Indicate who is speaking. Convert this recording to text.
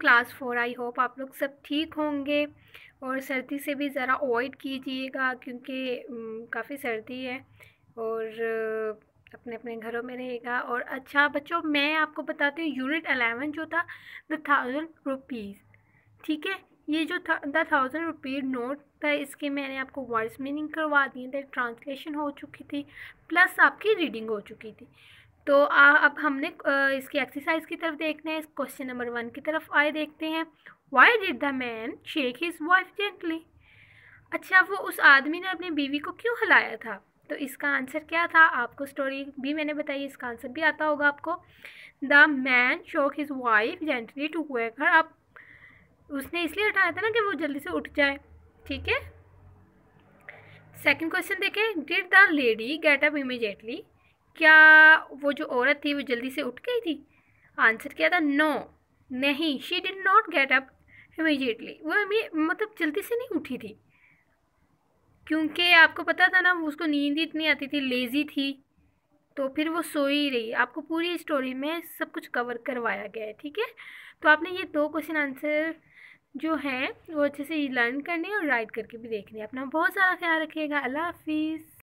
Speaker 1: class four I hope आप लोग सब ठीक होंगे और सर्दी से भी ज़रा अवॉइड कीजिएगा क्योंकि काफ़ी सर्दी है और अपने अपने घरों में रहेगा और अच्छा बच्चों मैं आपको बताती हूँ यूनिट अलेवन जो था द थाउजेंड रुपीज़ ठीक है ये जो था द थाउजेंड रुपीज़ नोट था इसके मैंने आपको वर्ड्स मीनिंग करवा दिए थे ट्रांसलेशन हो चुकी थी प्लस आपकी रीडिंग हो चुकी थी तो आ, अब हमने इसकी एक्सरसाइज की तरफ देखना है क्वेश्चन नंबर वन की तरफ आए देखते हैं why did the man shake his wife gently अच्छा वो उस आदमी ने अपनी बीवी को क्यों हिलाया था तो इसका आंसर क्या था आपको स्टोरी भी मैंने बताई इसका आंसर भी आता होगा आपको the man shook his wife gently to wake घर अब उसने इसलिए उठाया था ना कि वो जल्दी से उठ जाए ठीक है सेकंड क्वेश्चन देखें did the lady get up immediately क्या वो जो औरत थी वो जल्दी से उठ गई थी आंसर क्या था नो नहीं she did not get up immediately वो मतलब जल्दी से नहीं उठी थी क्योंकि आपको पता था ना उसको नींद ही इतनी आती थी लेज़ी थी तो फिर वो सो ही रही आपको पूरी स्टोरी में सब कुछ कवर करवाया गया है ठीक है तो आपने ये दो क्वेश्चन आंसर जो हैं वो अच्छे से लर्न करने और राइट करके भी देखने अपना बहुत सारा ख्याल रखिएगा अल्लाह हाफिज़